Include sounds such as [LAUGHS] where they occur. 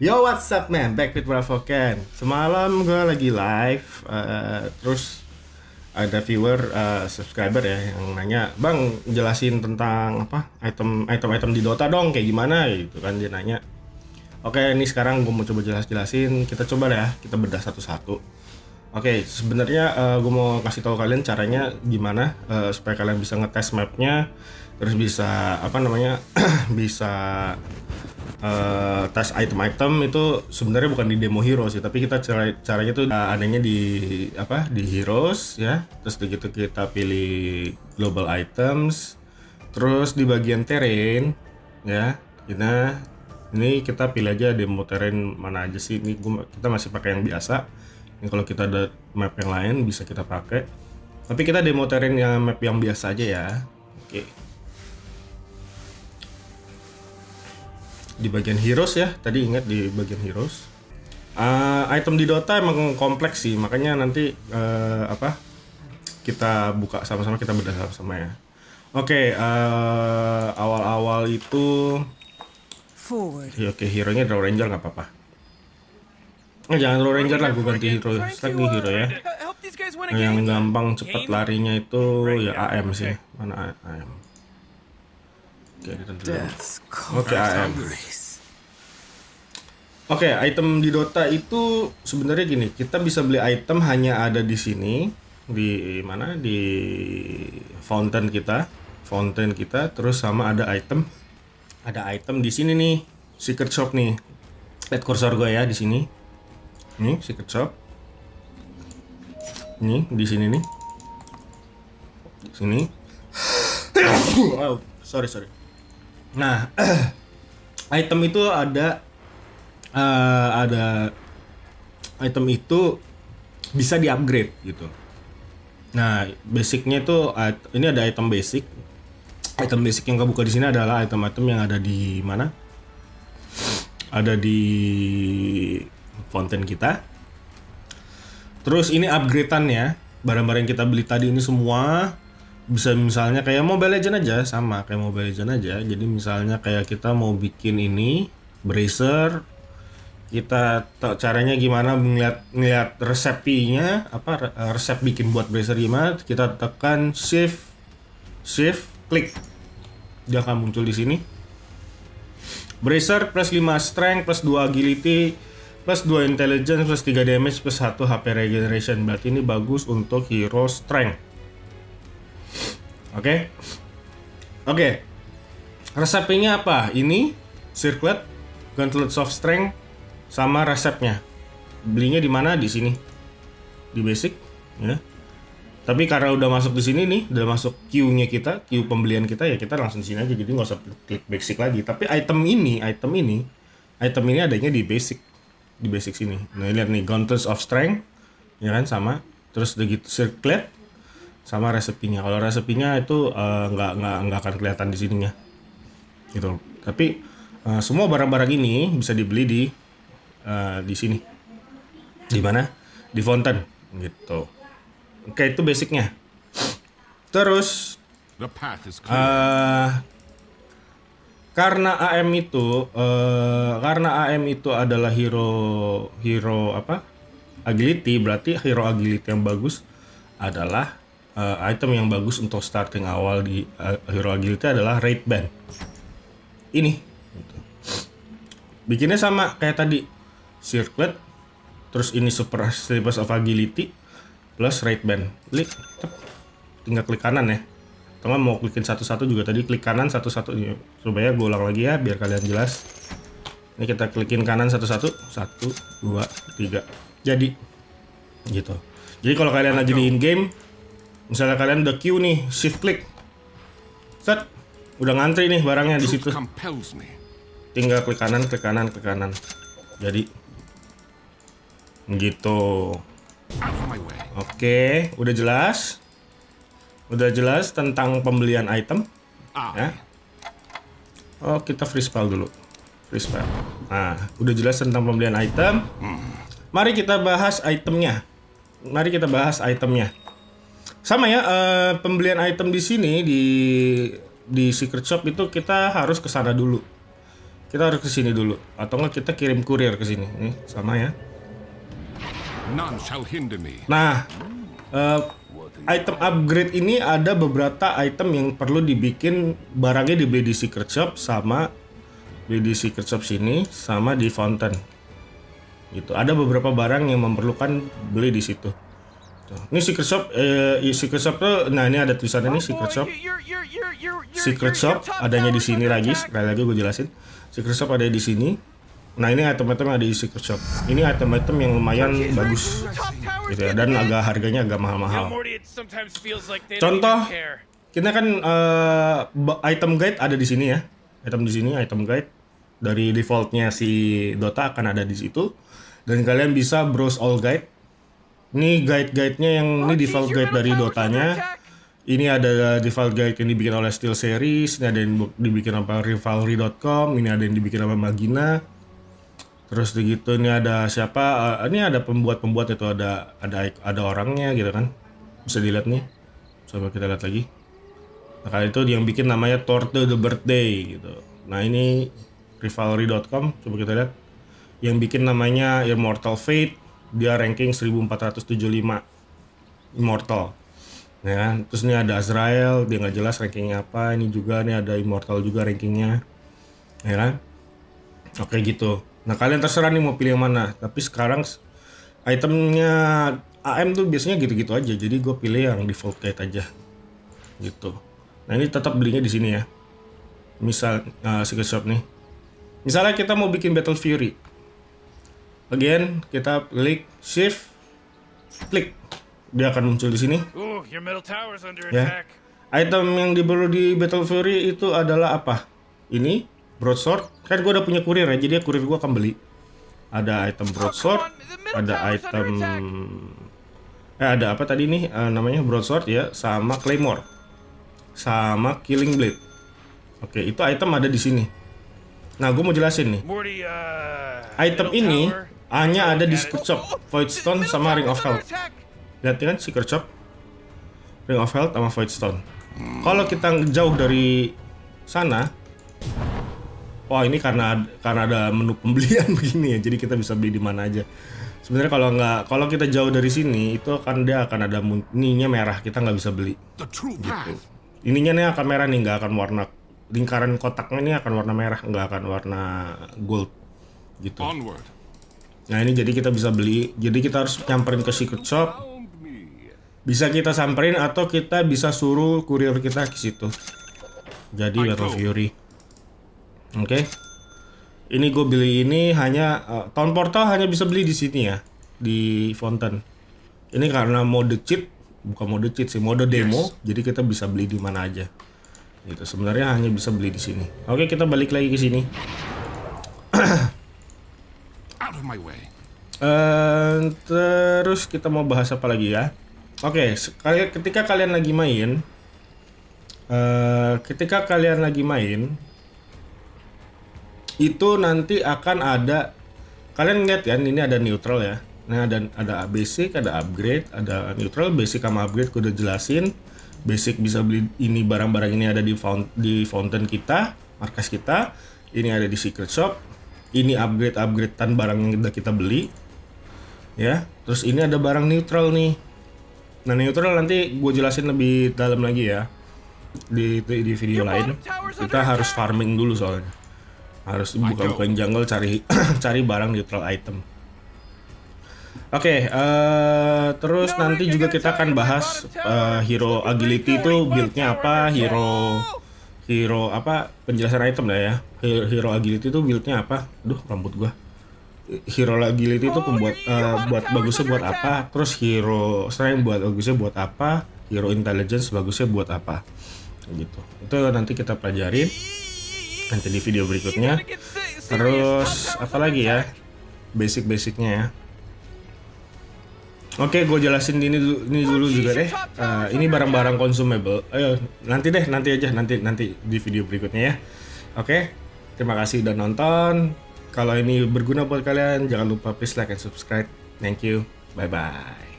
Yo what's up man, back with Bravo Ken Semalam gue lagi live uh, Terus ada viewer, uh, subscriber ya yang nanya Bang jelasin tentang apa item, item-item di Dota dong kayak gimana gitu kan dia nanya Oke ini sekarang gue mau coba jelas-jelasin Kita coba ya, kita bedah satu-satu Oke sebenarnya uh, eh, gue mau kasih tahu kalian caranya gimana uh, Supaya kalian bisa ngetes mapnya Terus bisa apa namanya [CLEARS THROAT] Bisa uh, eh, tas item-item itu sebenarnya bukan di demo heroes sih tapi kita cara caranya tuh eh, adanya di apa di heroes ya terus begitu kita pilih global items terus di bagian terrain ya kita ini kita pilih aja demo terrain mana aja sih ini gua, kita masih pakai yang biasa ini kalau kita ada map yang lain bisa kita pakai tapi kita demo terrain yang map yang biasa aja ya oke okay. di bagian heroes ya tadi ingat di bagian heroes uh, item di Dota emang kompleks sih makanya nanti uh, apa kita buka sama-sama kita bedah sama-sama ya oke okay, uh, eh, awal-awal itu iya, oke okay, hero nya draw ranger nggak apa-apa Nah, jangan lo Ranger lah, gue ganti hero. lagi ya. nih hero ya. yang gampang cepat larinya itu ya AM sih. Mana AM? Oke, okay, Oke, okay, item di Dota itu sebenarnya gini, kita bisa beli item hanya ada di sini, di mana? Di fountain kita, fountain kita, terus sama ada item, ada item di sini nih, secret shop nih. Lihat kursor gue ya di sini. Nih, secret shop. Nih, di sini nih. Di sini. [GASPS] oh, sorry, sorry. Nah, [CLEARS THROAT] item itu ada uh, ada item itu bisa diupgrade gitu. Nah, basicnya itu ini ada item basic. Item basic yang kebuka di sini adalah item-item yang ada di mana? Ada di fonten kita. Terus ini upgrade upgradeannya, barang-barang yang kita beli tadi ini semua bisa misalnya kayak Mobile Legend aja sama kayak Mobile Legend aja jadi misalnya kayak kita mau bikin ini bracer kita caranya gimana melihat melihat resepinya apa eh, resep bikin buat bracer gimana kita tekan shift shift klik dia akan muncul di sini bracer plus 5 strength plus 2 agility plus 2 intelligence plus 3 damage plus 1 HP regeneration berarti ini bagus untuk hero strength Oke. Okay? Oke. Okay. Resepnya apa? Ini circlet, gauntlet soft strength sama resepnya. Belinya di mana? Di sini. Di basic, ya. Tapi karena udah masuk di sini nih, udah masuk queue nya kita, queue pembelian kita ya kita langsung di sini aja jadi nggak usah klik basic lagi. Tapi item ini, item ini, item ini adanya di basic di basic sini. Nah, lihat nih gauntlet of Strength ya kan sama. Terus udah gitu circlet sama resepinya kalau resepinya itu uh, nggak nggak nggak akan kelihatan di sininya gitu tapi uh, semua barang-barang ini bisa dibeli di uh, di sini di mana di Fountain gitu oke itu basicnya terus uh, karena AM itu uh, karena AM itu adalah hero hero apa agility berarti hero agility yang bagus adalah uh, item yang bagus untuk starting awal di uh, hero agility adalah raid band ini gitu. bikinnya sama kayak tadi circlet terus ini super slippers of agility plus raid band klik tinggal klik kanan ya teman mau klikin satu-satu juga tadi klik kanan satu-satu supaya gue ulang lagi ya biar kalian jelas ini kita klikin kanan satu-satu satu dua tiga jadi gitu jadi kalau kalian lagi di in game Misalnya kalian udah queue nih, shift klik. Set. Udah ngantri nih barangnya di situ. Tinggal klik kanan, klik kanan, klik kanan. Jadi gitu. Oke, udah jelas. Udah jelas tentang pembelian item. Ah. Ya. Oh, kita free spell dulu. Free spell. Nah, udah jelas tentang pembelian item. Hmm. Mari kita bahas itemnya. Mari kita bahas itemnya sama ya uh, pembelian item di sini di di secret shop itu kita harus ke sana dulu kita harus ke sini dulu atau enggak kita kirim kurir ke sini nih sama ya nah uh, item upgrade ini ada beberapa item yang perlu dibikin barangnya di di secret shop sama beli di secret shop sini sama di fountain gitu ada beberapa barang yang memerlukan beli di situ Gitu. Ini secret shop, eh, secret shop tuh, nah ini ada tulisan ini secret oh, shop. Secret shop adanya di sini lagi, sekali lagi gue jelasin. Secret shop ada di sini. Nah ini item-item ada di secret shop. Ini item-item yang lumayan bagus, gitu ya. Dan agak harganya agak mahal-mahal. Contoh, kita kan uh, item guide ada di sini ya. Item di sini, item guide dari defaultnya si Dota akan ada di situ. Dan kalian bisa browse all guide ini guide-guide-nya yang ini default guide dari Dotanya. Ini ada default guide yang dibikin oleh Steel Series, ini ada yang dibikin apa Rivalry.com, ini ada yang dibikin apa Magina. Terus begitu ini ada siapa? Eh, ini ada pembuat-pembuat itu ada ada ada orangnya gitu kan. Bisa dilihat nih. Coba kita lihat lagi. Nah, kali itu yang bikin namanya Torte the Birthday gitu. Nah, ini rivalry.com coba kita lihat. Yang bikin namanya Immortal Fate dia ranking 1475 Immortal ya terus ini ada Azrael dia nggak jelas rankingnya apa ini juga nih ada Immortal juga rankingnya ya kan oke gitu nah kalian terserah nih mau pilih yang mana tapi sekarang itemnya AM tuh biasanya gitu-gitu aja jadi gue pilih yang default guide aja gitu nah ini tetap belinya di sini ya misal uh, secret shop nih misalnya kita mau bikin battle fury again kita klik shift klik dia akan muncul di sini ya item yang diburu di Battle Fury itu adalah apa ini broadsword kan gue udah punya kurir ya jadi kurir gue akan beli ada item broadsword ada item eh ada apa tadi nih uh, namanya broadsword ya sama claymore sama killing blade oke itu item ada di sini nah gue mau jelasin nih uh, item ini hanya ada di iya. Secret Shop, Void Stone sama Ring of Health. Lihat ya kan Secret Shop, Ring of Health sama Void Stone. Hmm. Kalau kita jauh dari sana, wah ini karena karena ada menu pembelian [LAUGHS] begini ya, jadi kita bisa beli di mana aja. Sebenarnya kalau nggak kalau kita jauh dari sini itu akan dia akan ada ininya merah kita nggak bisa beli. Gitu. Ininya nih akan merah nih nggak akan warna lingkaran kotaknya ini akan warna merah nggak akan warna gold gitu. Nah ini jadi kita bisa beli, jadi kita harus nyamperin ke secret shop. Bisa kita samperin atau kita bisa suruh kurir kita ke situ. Jadi Battle Fury. Oke. Okay. Ini gue beli ini hanya uh, eh, Town Portal hanya bisa beli di sini ya, di Fountain. Ini karena mode cheat, bukan mode cheat sih, mode demo. Yes. Jadi kita bisa beli di mana aja. Gitu. Sebenarnya hanya bisa beli di sini. Oke, kita balik lagi ke sini. [CLEARS THROAT] out of my way. Uh, terus kita mau bahas apa lagi ya? Oke, okay, ketika kalian lagi main, uh, ketika kalian lagi main, itu nanti akan ada kalian lihat kan ya, ini ada neutral ya. Nah, ada ada basic, ada upgrade, ada neutral, basic sama upgrade udah jelasin. Basic bisa beli ini barang-barang ini ada di fount di fountain kita, markas kita. Ini ada di secret shop ini upgrade upgrade tan barang yang udah kita beli ya terus ini ada barang neutral nih nah neutral nanti gue jelasin lebih dalam lagi ya di di video lain kita harus farming dulu soalnya harus buka-bukain jungle cari [CLEARS THROAT] cari barang neutral item oke okay, uh, eh, terus nanti juga kita akan bahas uh, hero agility itu buildnya apa hero hero apa penjelasan item lah ya hero, hero agility itu buildnya apa duh rambut gua hero agility itu oh, pembuat uh, buat bagusnya buat apa terus hero strength buat bagusnya buat apa hero intelligence bagusnya buat apa gitu itu nanti kita pelajarin nanti di video berikutnya terus apa lagi ya basic-basicnya ya Oke, gue jelasin ini dulu, ini dulu juga deh. Uh, ini barang-barang consumable. Ayo, nanti deh, nanti aja, nanti nanti di video berikutnya ya. Oke, terima kasih udah nonton. Kalau ini berguna buat kalian, jangan lupa please like and subscribe. Thank you. Bye bye.